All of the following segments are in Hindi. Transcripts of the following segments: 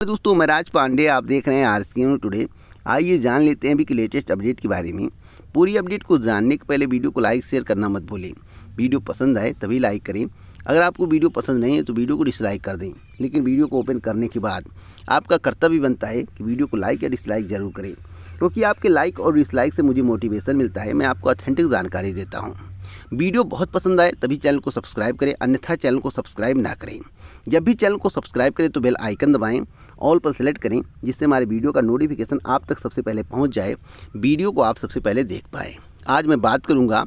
तो दोस्तों मैं राज पांडे आप देख रहे हैं आर सी टुडे आइए जान लेते हैं अभी की लेटेस्ट अपडेट के बारे में पूरी अपडेट को जानने के पहले वीडियो को लाइक शेयर करना मत भूलें वीडियो पसंद आए तभी लाइक करें अगर आपको वीडियो पसंद नहीं है तो वीडियो को डिसलाइक कर दें लेकिन वीडियो को ओपन करने के बाद आपका कर्तव्य बनता है कि वीडियो को लाइक या डिसलाइक ज़रूर करें क्योंकि आपके लाइक और डिसलाइक से मुझे मोटिवेशन मिलता है मैं आपको ऑथेंटिक जानकारी देता हूँ वीडियो बहुत पसंद आए तभी चैनल को सब्सक्राइब करें अन्यथा चैनल को सब्सक्राइब ना करें जब भी चैनल को सब्सक्राइब करें तो बेल आइकन दबाएं ऑल पर सेलेक्ट करें जिससे हमारे वीडियो का नोटिफिकेशन आप तक सबसे पहले पहुँच जाए वीडियो को आप सबसे पहले देख पाएँ आज मैं बात करूँगा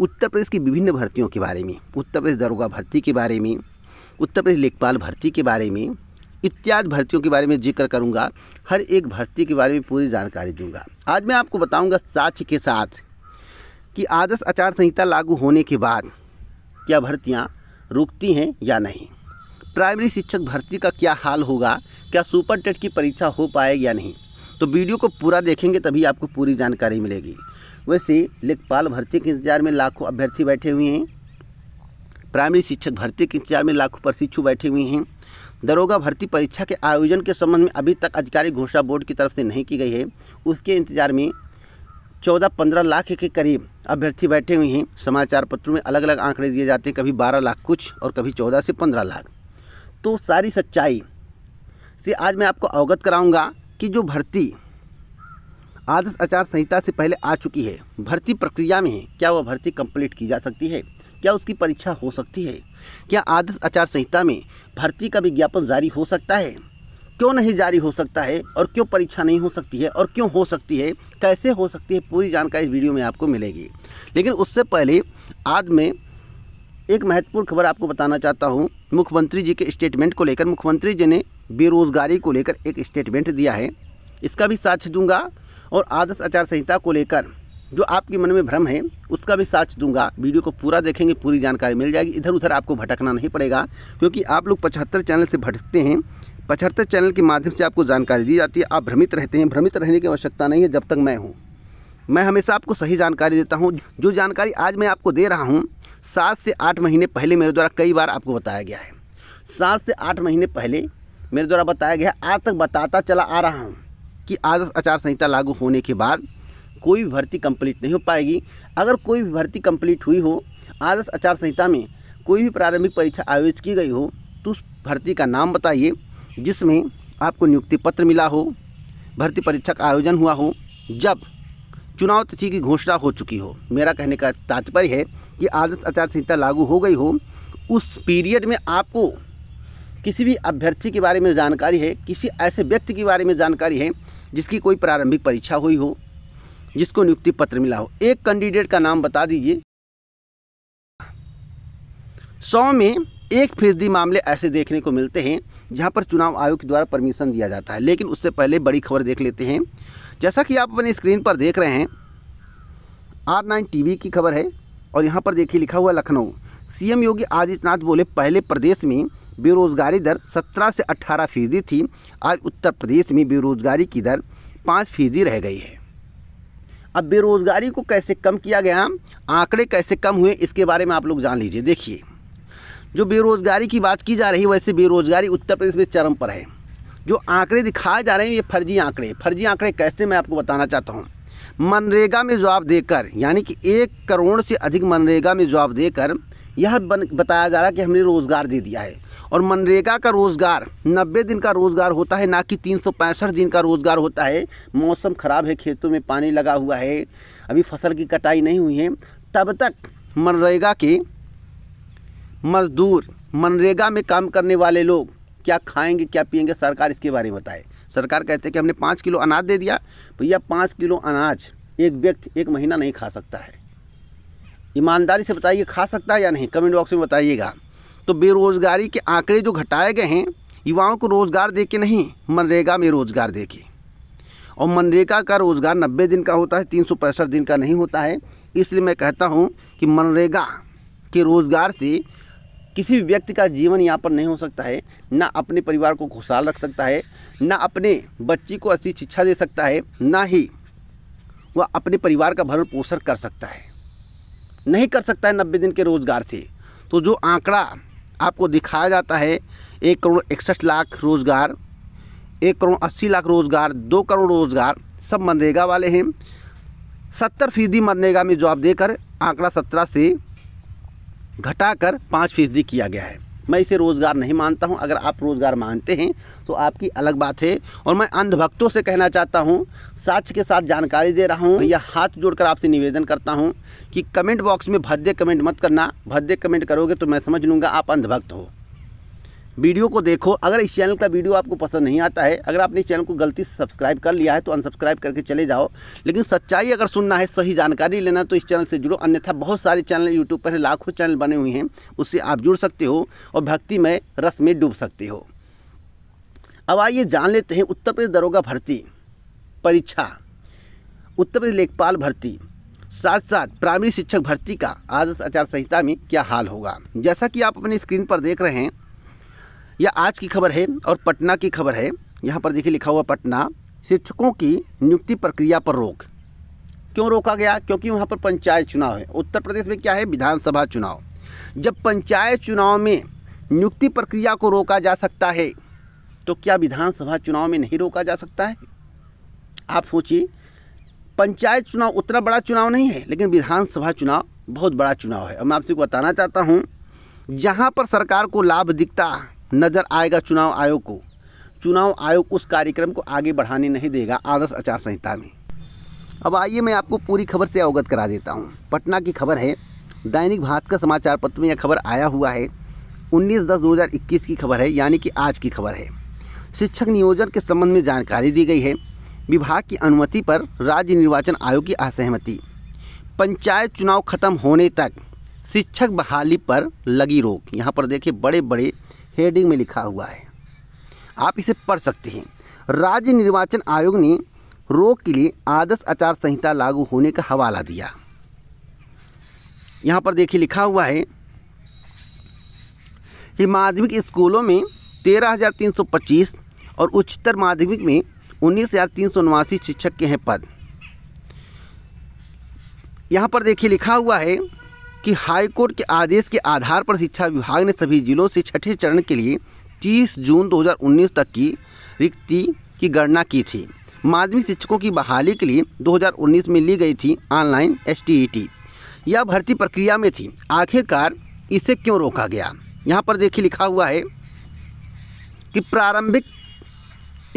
उत्तर प्रदेश की विभिन्न भर्तियों के बारे में उत्तर प्रदेश दरोगा भर्ती के बारे में उत्तर प्रदेश लेखपाल भर्ती के बारे में इत्यादि भर्तियों के बारे में जिक्र करूँगा हर एक भर्ती के बारे में पूरी जानकारी दूंगा आज मैं आपको बताऊंगा साक्ष के साथ कि आदर्श आचार संहिता लागू होने के बाद क्या भर्तियाँ रुकती हैं या नहीं प्राइमरी शिक्षक भर्ती का क्या हाल होगा क्या सुपर टेट की परीक्षा हो पाएगी या नहीं तो वीडियो को पूरा देखेंगे तभी आपको पूरी जानकारी मिलेगी वैसे लेखपाल भर्ती के इंतजार में लाखों अभ्यर्थी बैठे हुए हैं प्राइमरी शिक्षक भर्ती के इंतजार में लाखों प्रशिक्षु बैठे हुए हैं दरोगा भर्ती परीक्षा के आयोजन के संबंध में अभी तक आधिकारिक घोषणा बोर्ड की तरफ से नहीं की गई है उसके इंतजार में चौदह पंद्रह लाख के करीब अभ्यर्थी बैठे हुए हैं समाचार पत्रों में अलग अलग आंकड़े दिए जाते हैं कभी बारह लाख कुछ और कभी चौदह से पंद्रह लाख तो सारी सच्चाई से आज मैं आपको अवगत कराऊंगा कि जो भर्ती आदर्श आचार संहिता से पहले आ चुकी है भर्ती प्रक्रिया में क्या वह भर्ती कंप्लीट की जा सकती है क्या उसकी परीक्षा हो सकती है क्या आदर्श आचार संहिता में भर्ती का विज्ञापन जारी हो सकता है क्यों नहीं जारी हो सकता है और क्यों परीक्षा नहीं हो सकती है और क्यों हो सकती है कैसे हो सकती है पूरी जानकारी वीडियो में आपको मिलेगी लेकिन उससे पहले आज मैं एक महत्वपूर्ण खबर आपको बताना चाहता हूँ मुख्यमंत्री जी के स्टेटमेंट को लेकर मुख्यमंत्री जी ने बेरोजगारी को लेकर एक स्टेटमेंट दिया है इसका भी साक्ष दूंगा और आदर्श आचार संहिता को लेकर जो आपके मन में भ्रम है उसका भी साक्ष दूंगा वीडियो को पूरा देखेंगे पूरी जानकारी मिल जाएगी इधर उधर आपको भटकना नहीं पड़ेगा क्योंकि आप लोग पचहत्तर चैनल से भटकते हैं पचहत्तर चैनल के माध्यम से आपको जानकारी दी जाती है आप भ्रमित रहते हैं भ्रमित रहने की आवश्यकता नहीं है जब तक मैं हूँ मैं हमेशा आपको सही जानकारी देता हूँ जो जानकारी आज मैं आपको दे रहा हूँ सात से आठ महीने पहले मेरे द्वारा कई बार आपको बताया गया है सात से आठ महीने पहले मेरे द्वारा बताया गया आज तक बताता चला आ रहा हूँ कि आदर्श आचार संहिता लागू होने के बाद कोई भी भर्ती कंप्लीट नहीं हो पाएगी अगर कोई भी भर्ती कंप्लीट हुई हो आदर्श आचार संहिता में कोई भी प्रारंभिक परीक्षा आयोजित की गई हो तो उस भर्ती का नाम बताइए जिसमें आपको नियुक्ति पत्र मिला हो भर्ती परीक्षा का आयोजन हुआ हो जब चुनाव तिथि की घोषणा हो चुकी हो मेरा कहने का तात्पर्य है कि आदर्श आचार संहिता लागू हो गई हो उस पीरियड में आपको किसी भी अभ्यर्थी के बारे में जानकारी है किसी ऐसे व्यक्ति के बारे में जानकारी है जिसकी कोई प्रारंभिक परीक्षा हुई हो जिसको नियुक्ति पत्र मिला हो एक कैंडिडेट का नाम बता दीजिए सौ में एक फीसदी मामले ऐसे देखने को मिलते हैं जहाँ पर चुनाव आयोग के द्वारा परमिशन दिया जाता है लेकिन उससे पहले बड़ी खबर देख लेते हैं जैसा कि आप अपने स्क्रीन पर देख रहे हैं आर नाइन टी की खबर है और यहाँ पर देखिए लिखा हुआ लखनऊ सीएम योगी आदित्यनाथ बोले पहले प्रदेश में बेरोजगारी दर 17 से 18 फीसदी थी आज उत्तर प्रदेश में बेरोजगारी की दर 5 फीसदी रह गई है अब बेरोजगारी को कैसे कम किया गया आंकड़े कैसे कम हुए इसके बारे में आप लोग जान लीजिए देखिए जो बेरोजगारी की बात की जा रही है वैसे बेरोजगारी उत्तर प्रदेश में चरम पर है जो आंकड़े दिखाए जा रहे हैं ये फर्जी आंकड़े फर्जी आंकड़े कैसे मैं आपको बताना चाहता हूँ मनरेगा में जॉब देकर यानी कि एक करोड़ से अधिक मनरेगा में जॉब देकर यह बताया जा रहा है कि हमने रोज़गार दे दिया है और मनरेगा का रोज़गार नब्बे दिन का रोज़गार होता है ना कि तीन दिन का रोज़गार होता है मौसम ख़राब है खेतों में पानी लगा हुआ है अभी फसल की कटाई नहीं हुई है तब तक मनरेगा के मज़दूर मनरेगा में काम करने वाले लोग क्या खाएंगे क्या पिएंगे सरकार इसके बारे में बताए सरकार कहते हैं कि हमने पाँच किलो अनाज दे दिया भैया पाँच किलो अनाज एक व्यक्ति एक महीना नहीं खा सकता है ईमानदारी से बताइए खा सकता है या नहीं कमेंट बॉक्स में बताइएगा तो बेरोज़गारी के आंकड़े जो घटाए गए हैं युवाओं को रोज़गार दे के नहीं मनरेगा में रोज़गार दे के और मनरेगा का रोज़गार नब्बे दिन का होता है तीन सौ पैंसठ दिन का नहीं होता है इसलिए मैं कहता हूँ कि मनरेगा के रोज़गार से किसी भी व्यक्ति का जीवन यापन नहीं हो सकता है ना अपने परिवार को खुशहाल रख सकता है ना अपने बच्ची को अच्छी शिक्षा दे सकता है ना ही वह अपने परिवार का भरण पोषण कर सकता है नहीं कर सकता है नब्बे दिन के रोज़गार से तो जो आंकड़ा आपको दिखाया जाता है एक करोड़ इकसठ लाख रोज़गार एक करोड़ अस्सी लाख रोज़गार दो करोड़ रोज़गार सब मनरेगा वाले हैं सत्तर फीसदी मनरेगा में जॉब देकर आंकड़ा सत्रह से घटाकर पाँच फीसदी किया गया है मैं इसे रोज़गार नहीं मानता हूं अगर आप रोज़गार मानते हैं तो आपकी अलग बात है और मैं अंधभक्तों से कहना चाहता हूं साक्ष के साथ जानकारी दे रहा हूं या हाथ जोड़कर आपसे निवेदन करता हूं कि कमेंट बॉक्स में भद्दे कमेंट मत करना भद्दे कमेंट करोगे तो मैं समझ लूँगा आप अंधभक्त हो वीडियो को देखो अगर इस चैनल का वीडियो आपको पसंद नहीं आता है अगर आपने इस चैनल को गलती से सब्सक्राइब कर लिया है तो अनसब्सक्राइब करके चले जाओ लेकिन सच्चाई अगर सुनना है सही जानकारी लेना तो इस चैनल से जुड़ो अन्यथा बहुत सारे चैनल यूट्यूब पर लाखों चैनल बने हुए हैं उससे आप जुड़ सकते हो और भक्ति में रस में डूब सकते हो अब आइए जान लेते हैं उत्तर प्रदेश दरोगा भर्ती परीक्षा उत्तर प्रदेश लेखपाल भर्ती साथ साथ प्राइमरी शिक्षक भर्ती का आदर्श आचार संहिता में क्या हाल होगा जैसा कि आप अपनी स्क्रीन पर देख रहे हैं यह आज की खबर है और पटना की खबर है यहाँ पर देखिए लिखा हुआ पटना शिक्षकों की नियुक्ति प्रक्रिया पर रोक क्यों रोका गया क्योंकि वहाँ पर पंचायत चुनाव है उत्तर प्रदेश में क्या है विधानसभा चुनाव जब पंचायत चुनाव में नियुक्ति प्रक्रिया को रोका जा सकता है तो क्या विधानसभा चुनाव में नहीं रोका जा सकता है आप सोचिए पंचायत चुनाव उतना बड़ा चुनाव नहीं है लेकिन विधानसभा चुनाव बहुत बड़ा चुनाव है और मैं आपसे को बताना चाहता हूँ जहाँ पर सरकार को लाभ दिखता नज़र आएगा चुनाव आयोग को चुनाव आयोग उस कार्यक्रम को आगे बढ़ाने नहीं देगा आदर्श आचार संहिता में अब आइए मैं आपको पूरी खबर से अवगत करा देता हूँ पटना की खबर है दैनिक भास्कर समाचार पत्र में यह खबर आया हुआ है 19 दस 2021 की खबर है यानी कि आज की खबर है शिक्षक नियोजन के संबंध में जानकारी दी गई है विभाग की अनुमति पर राज्य निर्वाचन आयोग की असहमति पंचायत चुनाव खत्म होने तक शिक्षक बहाली पर लगी रोक यहाँ पर देखिए बड़े बड़े हेडिंग में लिखा हुआ है आप इसे पढ़ सकते हैं राज्य निर्वाचन आयोग ने रोक के लिए आदर्श आचार संहिता लागू होने का हवाला दिया यहाँ पर देखिए लिखा हुआ है कि माध्यमिक स्कूलों में 13,325 और उच्चतर माध्यमिक में उन्नीस शिक्षक के हैं पद यहाँ पर देखिए लिखा हुआ है कि हाईकोर्ट के आदेश के आधार पर शिक्षा विभाग ने सभी जिलों से छठे चरण के लिए 30 जून 2019 तक की रिक्ति की गणना की थी माध्यमिक शिक्षकों की बहाली के लिए 2019 में ली गई थी ऑनलाइन एस यह भर्ती प्रक्रिया में थी आखिरकार इसे क्यों रोका गया यहाँ पर देखिए लिखा हुआ है कि प्रारंभिक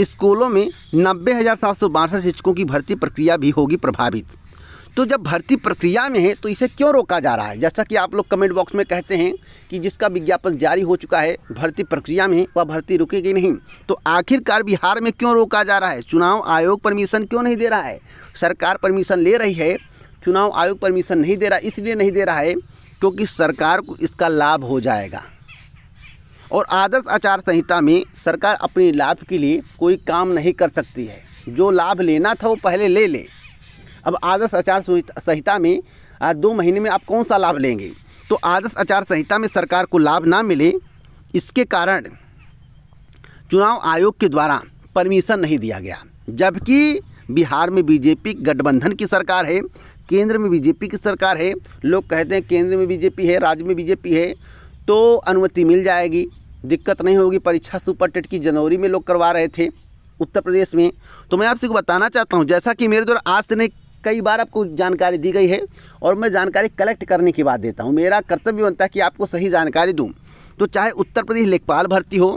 स्कूलों में नब्बे हज़ार सात सौ बासठ शिक्षकों की भर्ती प्रक्रिया भी होगी प्रभावित तो जब भर्ती प्रक्रिया में है तो इसे क्यों रोका जा रहा है जैसा कि आप लोग कमेंट बॉक्स में कहते हैं कि जिसका विज्ञापन जारी हो चुका है भर्ती प्रक्रिया में वह भर्ती रुकेगी नहीं तो आखिरकार बिहार में क्यों रोका जा रहा है चुनाव आयोग परमिशन क्यों नहीं दे रहा है सरकार परमिशन ले रही है चुनाव आयोग परमिशन नहीं दे रहा इसलिए नहीं दे रहा है क्योंकि सरकार को इसका लाभ हो जाएगा और आदर्श आचार संहिता में सरकार अपने लाभ के लिए कोई काम नहीं कर सकती है जो लाभ लेना था वो पहले ले ले अब आदर्श आचार संहिता में दो महीने में आप कौन सा लाभ लेंगे तो आदर्श आचार संहिता में सरकार को लाभ ना मिले इसके कारण चुनाव आयोग के द्वारा परमिशन नहीं दिया गया जबकि बिहार में बीजेपी गठबंधन की सरकार है केंद्र में बीजेपी की सरकार है लोग कहते हैं केंद्र में बीजेपी है राज्य में बीजेपी है तो अनुमति मिल जाएगी दिक्कत नहीं होगी परीक्षा सुपर टेट की जनवरी में लोग करवा रहे थे उत्तर प्रदेश में तो मैं आपसे को बताना चाहता हूँ जैसा कि मेरे द्वारा आज से नहीं कई बार आपको जानकारी दी गई है और मैं जानकारी कलेक्ट करने की बात देता हूँ मेरा कर्तव्य बनता है कि आपको सही जानकारी दूँ तो चाहे उत्तर प्रदेश लेखपाल भर्ती हो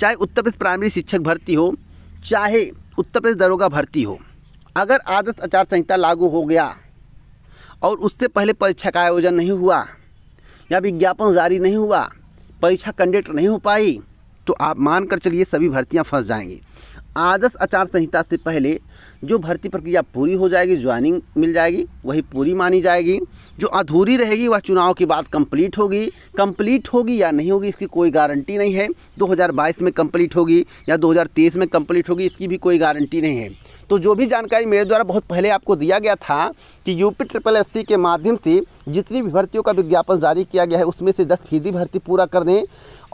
चाहे उत्तर प्रदेश प्राइमरी शिक्षक भर्ती हो चाहे उत्तर प्रदेश दरोगा भर्ती हो अगर आदर्श आचार संहिता लागू हो गया और उससे पहले परीक्षा का आयोजन नहीं हुआ या विज्ञापन जारी नहीं हुआ परीक्षा कंडक्ट नहीं हो पाई तो आप मान कर चलिए सभी भर्तियाँ फंस जाएंगी आदर्श आचार संहिता से पहले जो भर्ती प्रक्रिया पूरी हो जाएगी ज्वाइनिंग मिल जाएगी वही पूरी मानी जाएगी जो अधूरी रहेगी वह चुनाव के बाद कंप्लीट होगी कंप्लीट होगी या नहीं होगी इसकी कोई गारंटी नहीं है 2022 में कंप्लीट होगी या 2023 में कंप्लीट होगी इसकी भी कोई गारंटी नहीं है तो जो भी जानकारी मेरे द्वारा बहुत पहले आपको दिया गया था कि यूपी ट्रिपल एस के माध्यम से जितनी भी भर्तियों का विज्ञापन जारी किया गया है उसमें से दस फीसदी भर्ती पूरा कर दें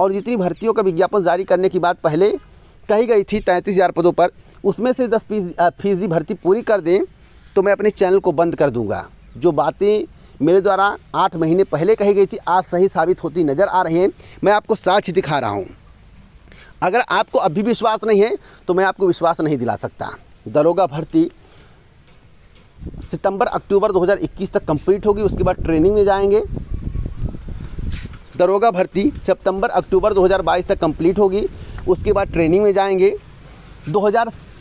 और जितनी भर्तियों का विज्ञापन जारी करने की बात पहले कही गई थी तैंतीस हज़ार पदों पर उसमें से दस फीसदी भर्ती पूरी कर दें तो मैं अपने चैनल को बंद कर दूँगा जो बातें मेरे द्वारा आठ महीने पहले कही गई थी आज सही साबित होती नज़र आ रही हैं मैं आपको साक्ष दिखा रहा हूँ अगर आपको अभी विश्वास नहीं है तो मैं आपको विश्वास नहीं दिला सकता दरोगा भर्ती सितंबर अक्टूबर 2021 तक कंप्लीट होगी उसके बाद ट्रेनिंग में जाएंगे दरोगा भर्ती सितंबर अक्टूबर 2022 तक कंप्लीट होगी उसके बाद ट्रेनिंग में जाएंगे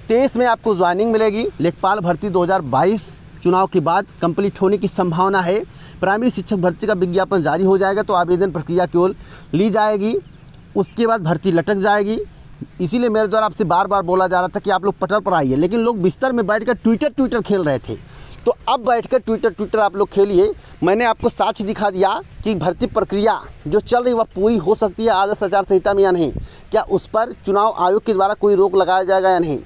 तेईस में आपको ज्वाइनिंग मिलेगी लेखपाल भर्ती 2022 चुनाव के बाद कंप्लीट होने की संभावना है प्राइमरी शिक्षक भर्ती का विज्ञापन जारी हो जाएगा तो आवेदन प्रक्रिया केवल ली जाएगी उसके बाद भर्ती लटक जाएगी इसीलिए मेरे द्वारा आपसे बार बार बोला जा रहा था कि आप लोग पटल पर आइए लेकिन लोग बिस्तर में बैठकर ट्विटर ट्विटर खेल रहे थे तो अब बैठकर ट्विटर ट्विटर आप लोग खेलिए मैंने आपको साक्ष दिखा दिया कि भर्ती प्रक्रिया जो चल रही वह पूरी हो सकती है आदर्श आचार संहिता में या नहीं क्या उस पर चुनाव आयोग के द्वारा कोई रोक लगाया जाएगा या नहीं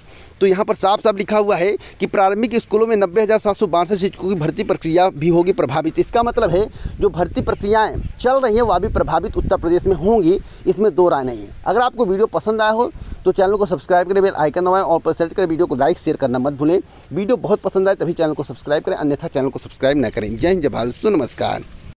तो यहाँ पर साफ साफ लिखा हुआ है कि प्रारंभिक स्कूलों में नब्बे हज़ार सात सौ बासठ शिक्षकों की भर्ती प्रक्रिया भी होगी प्रभावित इसका मतलब है जो भर्ती प्रक्रियाएँ चल रही हैं वह भी प्रभावित उत्तर प्रदेश में होंगी इसमें दो राय नहीं है अगर आपको वीडियो पसंद आया हो तो चैनल को सब्सक्राइब करें बेल आइकन दबाएं और पर सेलेक्ट करें वीडियो को लाइक शेयर करना मत भूलें वीडियो बहुत पसंद आए तभी चैनल को सब्सक्राइब करें अन्यथा चैनल को सब्सक्राइब न करें जय हिंद जय भारत नमस्कार